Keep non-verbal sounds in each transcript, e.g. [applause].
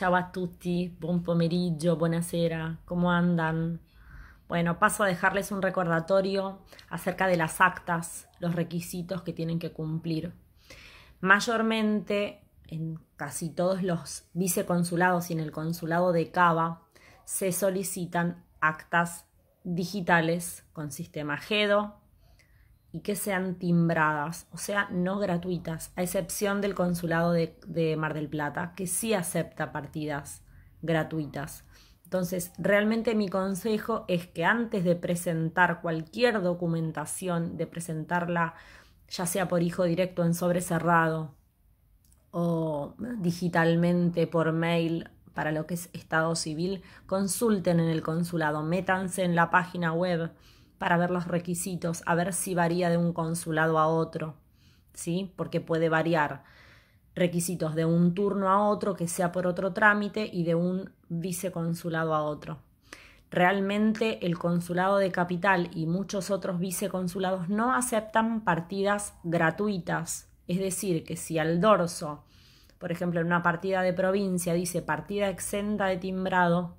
Ciao a tutti, buon pomeriggio, buonasera, ¿cómo andan? Bueno, paso a dejarles un recordatorio acerca de las actas, los requisitos que tienen que cumplir. Mayormente, en casi todos los viceconsulados y en el consulado de Cava, se solicitan actas digitales con sistema GEDO, y que sean timbradas, o sea, no gratuitas, a excepción del consulado de, Mar del Plata, que sí acepta partidas gratuitas. Entonces, realmente mi consejo es que antes de presentar cualquier documentación, de presentarla ya sea por hijo directo en sobre cerrado o digitalmente por mail para lo que es estado civil, consulten en el consulado, métanse en la página web para ver los requisitos, a ver si varía de un consulado a otro, ¿sí? Porque puede variar requisitos de un turno a otro que sea por otro trámite y de un viceconsulado a otro. Realmente el consulado de capital y muchos otros viceconsulados no aceptan partidas gratuitas. Es decir, que si al dorso, por ejemplo, en una partida de provincia dice partida exenta de timbrado,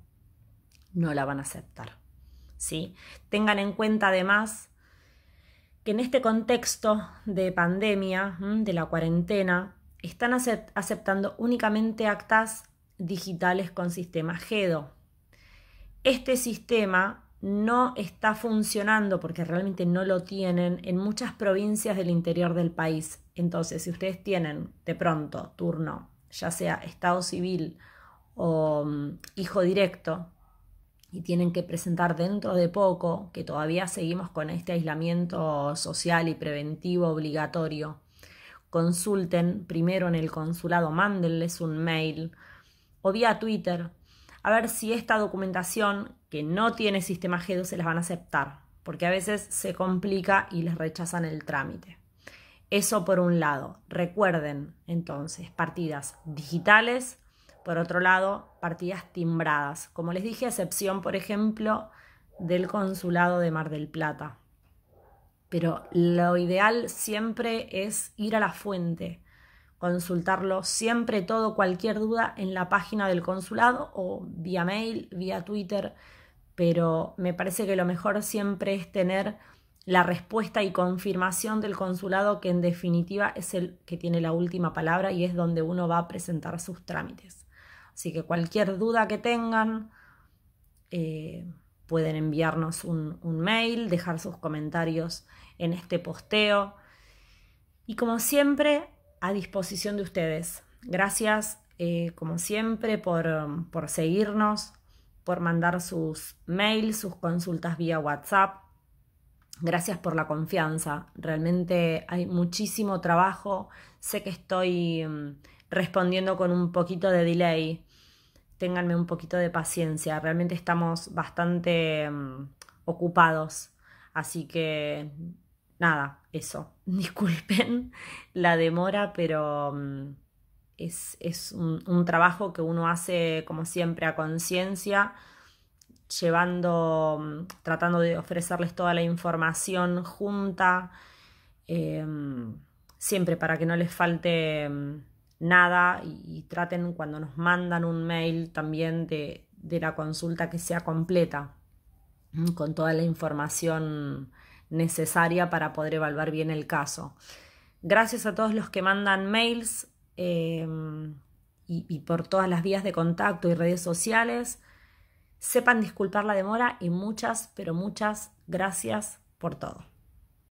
no la van a aceptar. Tengan en cuenta además que en este contexto de pandemia, de la cuarentena, están aceptando únicamente actas digitales con sistema GEDO. Este sistema no está funcionando porque realmente no lo tienen en muchas provincias del interior del país. Entonces, si ustedes tienen de pronto turno, ya sea estado civil o mm, hijo directo, y tienen que presentar dentro de poco, que todavía seguimos con este aislamiento social y preventivo obligatorio, consulten primero en el consulado, mándenles un mail o vía Twitter a ver si esta documentación que no tiene sistema G2 se las van a aceptar, porque a veces se complica y les rechazan el trámite. Eso por un lado. Recuerden entonces partidas digitales, por otro lado, partidas timbradas, como les dije, excepción, por ejemplo, del consulado de Mar del Plata. Pero lo ideal siempre es ir a la fuente, consultarlo siempre todo, cualquier duda en la página del consulado o vía mail, vía Twitter, pero me parece que lo mejor siempre es tener la respuesta y confirmación del consulado que en definitiva es el que tiene la última palabra y es donde uno va a presentar sus trámites. Así que cualquier duda que tengan, eh, pueden enviarnos un, mail, dejar sus comentarios en este posteo. Y como siempre, a disposición de ustedes. Gracias, eh, como siempre, por, por, seguirnos, por mandar sus mails, sus consultas vía WhatsApp. Gracias por la confianza. Realmente hay muchísimo trabajo. Sé que estoy mm, respondiendo con un poquito de delay. Ténganme un poquito de paciencia, realmente estamos bastante mm, ocupados, así que nada, eso. [laughs] Disculpen la demora, pero mm, es, es un, trabajo que uno hace como siempre a conciencia llevando, mm, tratando de ofrecerles toda la información junta, em, siempre para que no les falte nada y, traten cuando nos mandan un mail también de, la consulta que sea completa, con toda la información necesaria para poder evaluar bien el caso. Gracias a todos los que mandan mails em, y, y, por todas las vías de contacto y redes sociales. Sepan disculpar la demora y muchas, pero muchas gracias por todo.